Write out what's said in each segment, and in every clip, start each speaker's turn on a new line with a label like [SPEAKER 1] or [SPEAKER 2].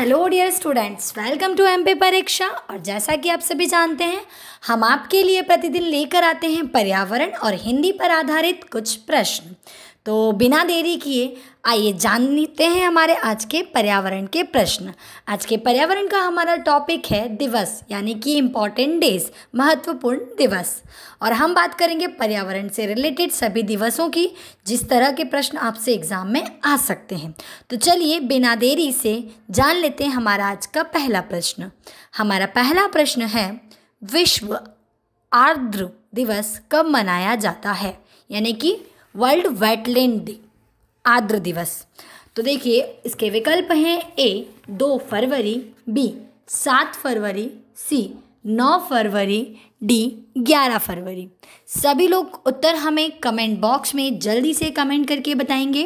[SPEAKER 1] hello dear students welcome to एम पे परीक्षा और जैसा कि आप सभी जानते हैं हम आपके लिए प्रतिदिन लेकर आते हैं पर्यावरण और हिंदी पर आधारित कुछ प्रश्न तो बिना देरी किए आइए जान लेते हैं हमारे आज के पर्यावरण के प्रश्न आज के पर्यावरण का हमारा टॉपिक है दिवस यानी कि इम्पॉर्टेंट डेज महत्वपूर्ण दिवस और हम बात करेंगे पर्यावरण से रिलेटेड सभी दिवसों की जिस तरह के प्रश्न आपसे एग्ज़ाम में आ सकते हैं तो चलिए बिना देरी से जान लेते हैं हमारा आज का पहला प्रश्न हमारा पहला प्रश्न है विश्व आर्द्र दिवस कब मनाया जाता है यानी कि वर्ल्ड वेटलैंड डे आर्द्र दिवस तो देखिए इसके विकल्प हैं ए दो फरवरी बी सात फरवरी सी नौ फरवरी डी ग्यारह फरवरी सभी लोग उत्तर हमें कमेंट बॉक्स में जल्दी से कमेंट करके बताएंगे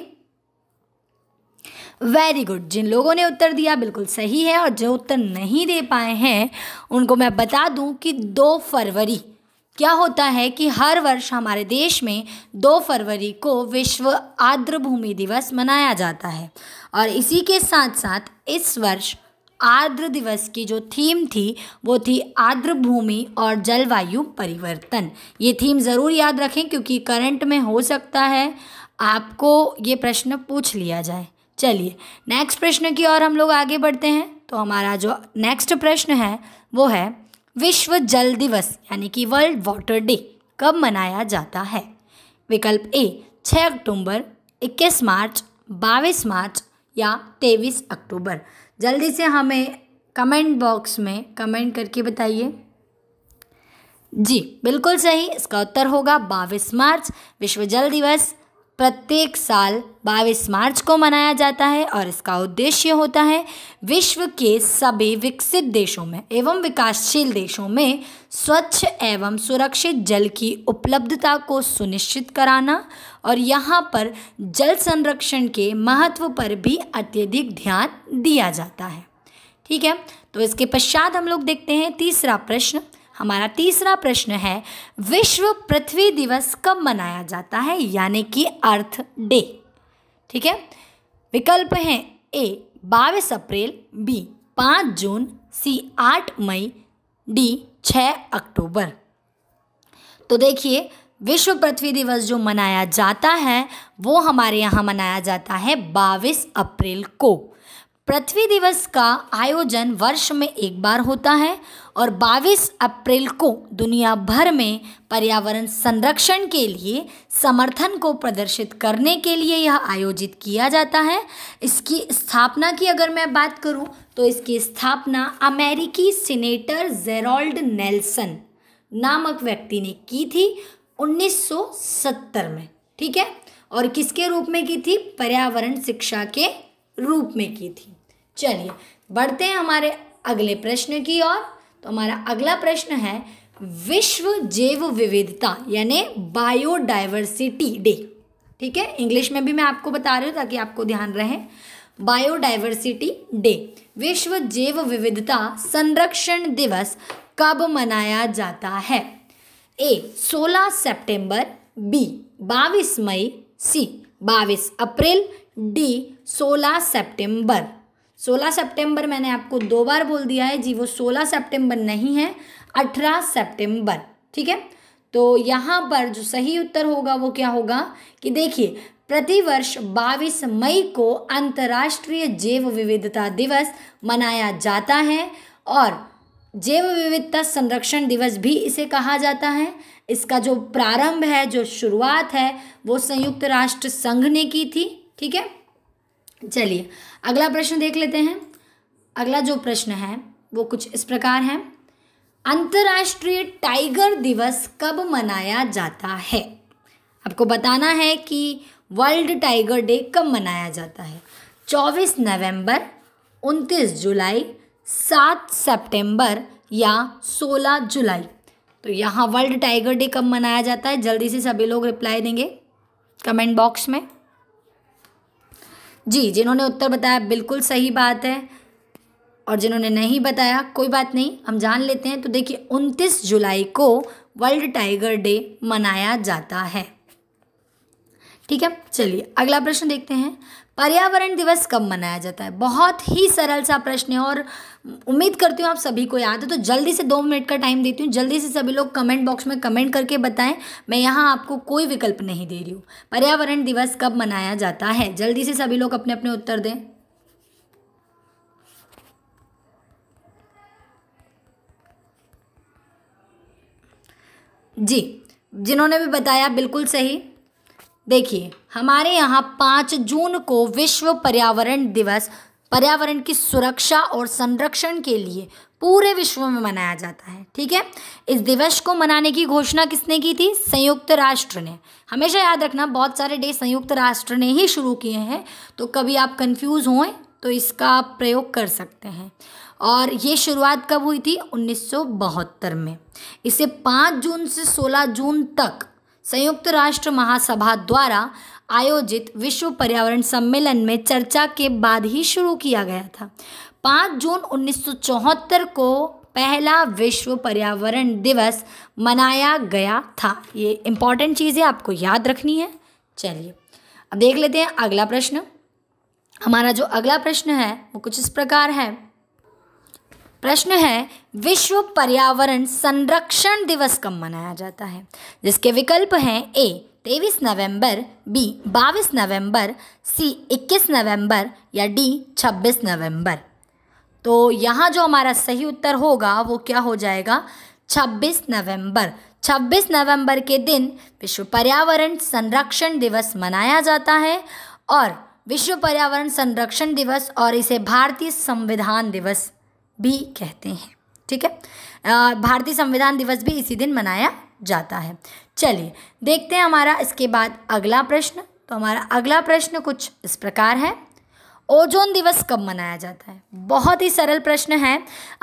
[SPEAKER 1] वेरी गुड जिन लोगों ने उत्तर दिया बिल्कुल सही है और जो उत्तर नहीं दे पाए हैं उनको मैं बता दूं कि दो फरवरी क्या होता है कि हर वर्ष हमारे देश में दो फरवरी को विश्व आर्द्र भूमि दिवस मनाया जाता है और इसी के साथ साथ इस वर्ष आर्द्र दिवस की जो थीम थी वो थी आर्द्र भूमि और जलवायु परिवर्तन ये थीम ज़रूर याद रखें क्योंकि करंट में हो सकता है आपको ये प्रश्न पूछ लिया जाए चलिए नेक्स्ट प्रश्न की ओर हम लोग आगे बढ़ते हैं तो हमारा जो नेक्स्ट प्रश्न है वो है विश्व जल दिवस यानी कि वर्ल्ड वाटर डे कब मनाया जाता है विकल्प ए 6 अक्टूबर 21 मार्च 22 मार्च या 23 अक्टूबर जल्दी से हमें कमेंट बॉक्स में कमेंट करके बताइए जी बिल्कुल सही इसका उत्तर होगा 22 मार्च विश्व जल दिवस प्रत्येक साल 22 मार्च को मनाया जाता है और इसका उद्देश्य होता है विश्व के सभी विकसित देशों में एवं विकासशील देशों में स्वच्छ एवं सुरक्षित जल की उपलब्धता को सुनिश्चित कराना और यहाँ पर जल संरक्षण के महत्व पर भी अत्यधिक ध्यान दिया जाता है ठीक है तो इसके पश्चात हम लोग देखते हैं तीसरा प्रश्न हमारा तीसरा प्रश्न है विश्व पृथ्वी दिवस कब मनाया जाता है यानी कि अर्थ डे ठीक है विकल्प हैं ए बाईस अप्रैल बी पाँच जून सी आठ मई डी छः अक्टूबर तो देखिए विश्व पृथ्वी दिवस जो मनाया जाता है वो हमारे यहाँ मनाया जाता है बाईस अप्रैल को पृथ्वी दिवस का आयोजन वर्ष में एक बार होता है और 22 अप्रैल को दुनिया भर में पर्यावरण संरक्षण के लिए समर्थन को प्रदर्शित करने के लिए यह आयोजित किया जाता है इसकी स्थापना की अगर मैं बात करूं तो इसकी स्थापना अमेरिकी सीनेटर जेरोल्ड नेल्सन नामक व्यक्ति ने की थी 1970 में ठीक है और किसके रूप में की थी पर्यावरण शिक्षा के रूप में की थी चलिए बढ़ते हैं हमारे अगले प्रश्न की ओर तो हमारा अगला प्रश्न है विश्व जैव विविधता यानी बायोडाइवर्सिटी डे ठीक है इंग्लिश में भी मैं आपको बता रही हूँ ताकि आपको ध्यान रहे बायोडाइवर्सिटी डे विश्व जैव विविधता संरक्षण दिवस कब मनाया जाता है ए 16 सितंबर बी 22 मई सी 22 अप्रैल डी 16 सितंबर 16 सितंबर मैंने आपको दो बार बोल दिया है जी वो 16 सितंबर नहीं है 18 सितंबर ठीक है तो यहाँ पर जो सही उत्तर होगा वो क्या होगा कि देखिए प्रतिवर्ष 22 मई को अंतर्राष्ट्रीय जैव विविधता दिवस मनाया जाता है और जैव विविधता संरक्षण दिवस भी इसे कहा जाता है इसका जो प्रारंभ है जो शुरुआत है वो संयुक्त राष्ट्र संघ ने की थी ठीक है चलिए अगला प्रश्न देख लेते हैं अगला जो प्रश्न है वो कुछ इस प्रकार है अंतर्राष्ट्रीय टाइगर दिवस कब मनाया जाता है आपको बताना है कि वर्ल्ड टाइगर डे कब मनाया जाता है 24 नवंबर, 29 जुलाई 7 सितंबर या 16 जुलाई तो यहाँ वर्ल्ड टाइगर डे कब मनाया जाता है जल्दी से सभी लोग रिप्लाई देंगे कमेंट बॉक्स में जी जिन्होंने उत्तर बताया बिल्कुल सही बात है और जिन्होंने नहीं बताया कोई बात नहीं हम जान लेते हैं तो देखिए उनतीस जुलाई को वर्ल्ड टाइगर डे मनाया जाता है ठीक है चलिए अगला प्रश्न देखते हैं पर्यावरण दिवस कब मनाया जाता है बहुत ही सरल सा प्रश्न है और उम्मीद करती हूँ आप सभी को याद है तो जल्दी से दो मिनट का टाइम देती हूँ जल्दी से सभी लोग कमेंट बॉक्स में कमेंट करके बताएं मैं यहाँ आपको कोई विकल्प नहीं दे रही हूँ पर्यावरण दिवस कब मनाया जाता है जल्दी से सभी लोग अपने अपने उत्तर दें जी जिन्होंने भी बताया बिल्कुल सही देखिए हमारे यहाँ पाँच जून को विश्व पर्यावरण दिवस पर्यावरण की सुरक्षा और संरक्षण के लिए पूरे विश्व में मनाया जाता है ठीक है इस दिवस को मनाने की घोषणा किसने की थी संयुक्त राष्ट्र ने हमेशा याद रखना बहुत सारे डे संयुक्त राष्ट्र ने ही शुरू किए हैं तो कभी आप कंफ्यूज हों तो इसका आप प्रयोग कर सकते हैं और ये शुरुआत कब हुई थी उन्नीस में इसे 5 जून से 16 जून तक संयुक्त राष्ट्र महासभा द्वारा आयोजित विश्व पर्यावरण सम्मेलन में चर्चा के बाद ही शुरू किया गया था 5 जून 1974 को पहला विश्व पर्यावरण दिवस मनाया गया था ये इंपॉर्टेंट चीज़ें आपको याद रखनी है चलिए अब देख लेते हैं अगला प्रश्न हमारा जो अगला प्रश्न है वो कुछ इस प्रकार है प्रश्न है विश्व पर्यावरण संरक्षण दिवस कब मनाया जाता है जिसके विकल्प हैं ए तेईस नवंबर बी बाईस नवंबर सी इक्कीस नवंबर या डी छब्बीस नवंबर तो यहाँ जो हमारा सही उत्तर होगा वो क्या हो जाएगा छब्बीस नवंबर छब्बीस नवंबर के दिन विश्व पर्यावरण संरक्षण दिवस मनाया जाता है और विश्व पर्यावरण संरक्षण दिवस और इसे भारतीय संविधान दिवस भी कहते हैं ठीक है भारतीय संविधान दिवस भी इसी दिन मनाया जाता है चलिए देखते हैं हमारा इसके बाद अगला प्रश्न तो हमारा अगला प्रश्न कुछ इस प्रकार है ओजोन दिवस कब मनाया जाता है बहुत ही सरल प्रश्न है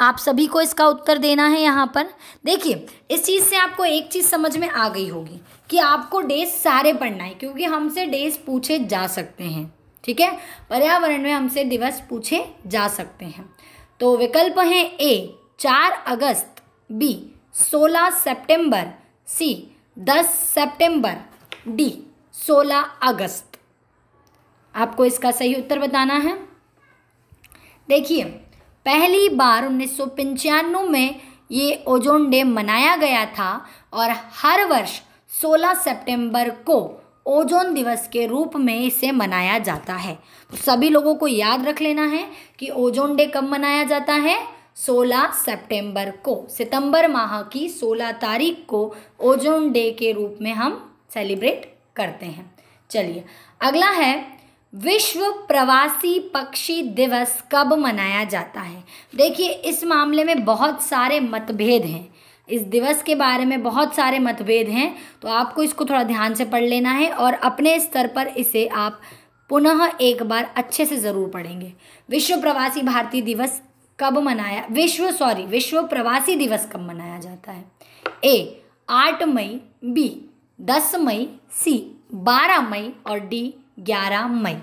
[SPEAKER 1] आप सभी को इसका उत्तर देना है यहाँ पर देखिए इस चीज़ से आपको एक चीज़ समझ में आ गई होगी कि आपको डेज सारे पढ़ना है क्योंकि हमसे डेज पूछे जा सकते हैं ठीक है पर्यावरण में हमसे दिवस पूछे जा सकते हैं तो विकल्प हैं ए चार अगस्त बी सोलह सेप्टेम्बर सी दस सितंबर डी सोलह अगस्त आपको इसका सही उत्तर बताना है देखिए पहली बार उन्नीस में ये ओजोन डे मनाया गया था और हर वर्ष 16 सितंबर को ओजोन दिवस के रूप में इसे मनाया जाता है तो सभी लोगों को याद रख लेना है कि ओजोन डे कब मनाया जाता है 16 सितंबर को सितंबर माह की 16 तारीख को ओजोन डे के रूप में हम सेलिब्रेट करते हैं चलिए अगला है विश्व प्रवासी पक्षी दिवस कब मनाया जाता है देखिए इस मामले में बहुत सारे मतभेद हैं इस दिवस के बारे में बहुत सारे मतभेद हैं तो आपको इसको थोड़ा ध्यान से पढ़ लेना है और अपने स्तर पर इसे आप पुनः एक बार अच्छे से ज़रूर पढ़ेंगे विश्व प्रवासी भारतीय दिवस कब मनाया विश्व सॉरी विश्व प्रवासी दिवस कब मनाया जाता है ए आठ मई बी दस मई सी बारह मई और डी ग्यारह मई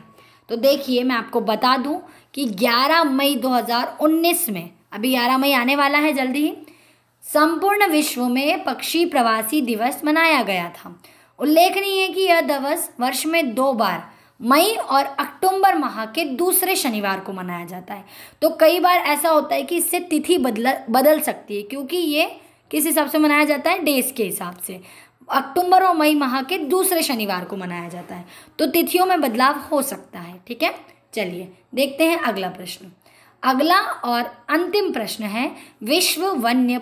[SPEAKER 1] तो देखिए मैं आपको बता दूं कि ग्यारह मई 2019 में अभी ग्यारह मई आने वाला है जल्दी ही संपूर्ण विश्व में पक्षी प्रवासी दिवस मनाया गया था उल्लेखनीय है कि यह दिवस वर्ष में दो बार मई और अक्टूबर माह के दूसरे शनिवार को मनाया जाता है तो कई बार ऐसा होता है कि इससे तिथि बदल बदल सकती है क्योंकि ये किस हिसाब से मनाया जाता है डेज के हिसाब से अक्टूबर और मई माह के दूसरे शनिवार को मनाया जाता है तो तिथियों में बदलाव हो सकता है ठीक है चलिए देखते हैं अगला प्रश्न अगला और अंतिम प्रश्न है विश्व वन्य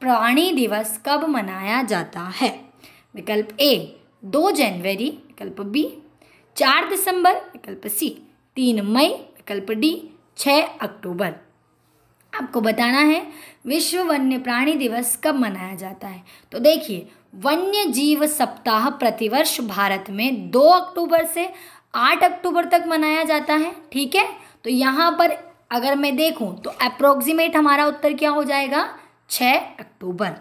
[SPEAKER 1] प्राणी दिवस कब मनाया जाता है विकल्प ए दो जनवरी विकल्प बी चार दिसंबर विकल्प सी तीन मई विकल्प डी छः अक्टूबर आपको बताना है विश्व वन्य प्राणी दिवस कब मनाया जाता है तो देखिए वन्य जीव सप्ताह प्रतिवर्ष भारत में दो अक्टूबर से आठ अक्टूबर तक मनाया जाता है ठीक है तो यहाँ पर अगर मैं देखूँ तो अप्रोक्सीमेट हमारा उत्तर क्या हो जाएगा 6 अक्टूबर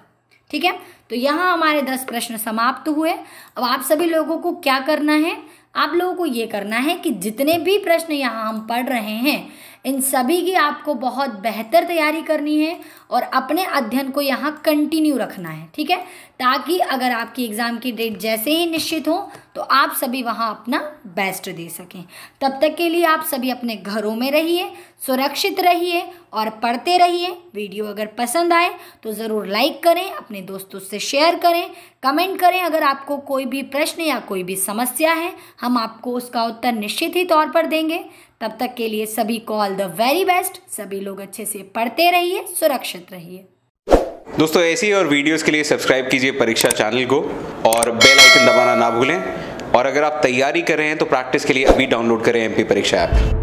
[SPEAKER 1] ठीक है तो यहाँ हमारे दस प्रश्न समाप्त हुए अब आप सभी लोगों को क्या करना है आप लोगों को ये करना है कि जितने भी प्रश्न यहाँ हम पढ़ रहे हैं इन सभी की आपको बहुत बेहतर तैयारी करनी है और अपने अध्ययन को यहाँ कंटिन्यू रखना है ठीक है ताकि अगर आपकी एग्ज़ाम की डेट जैसे ही निश्चित हो तो आप सभी वहाँ अपना बेस्ट दे सकें तब तक के लिए आप सभी अपने घरों में रहिए सुरक्षित रहिए और पढ़ते रहिए वीडियो अगर पसंद आए तो ज़रूर लाइक करें अपने दोस्तों से शेयर करें कमेंट करें अगर आपको कोई भी प्रश्न या कोई भी समस्या है हम आपको उसका उत्तर निश्चित ही तौर पर देंगे तब तक के लिए सभी को ऑल द वेरी बेस्ट सभी लोग अच्छे से पढ़ते रहिए सुरक्षित रहिए दोस्तों ऐसी और वीडियोस के लिए सब्सक्राइब कीजिए परीक्षा चैनल को और बेल आइकन दबाना ना भूलें और अगर आप तैयारी कर रहे हैं तो प्रैक्टिस के लिए अभी डाउनलोड करें एमपी परीक्षा ऐप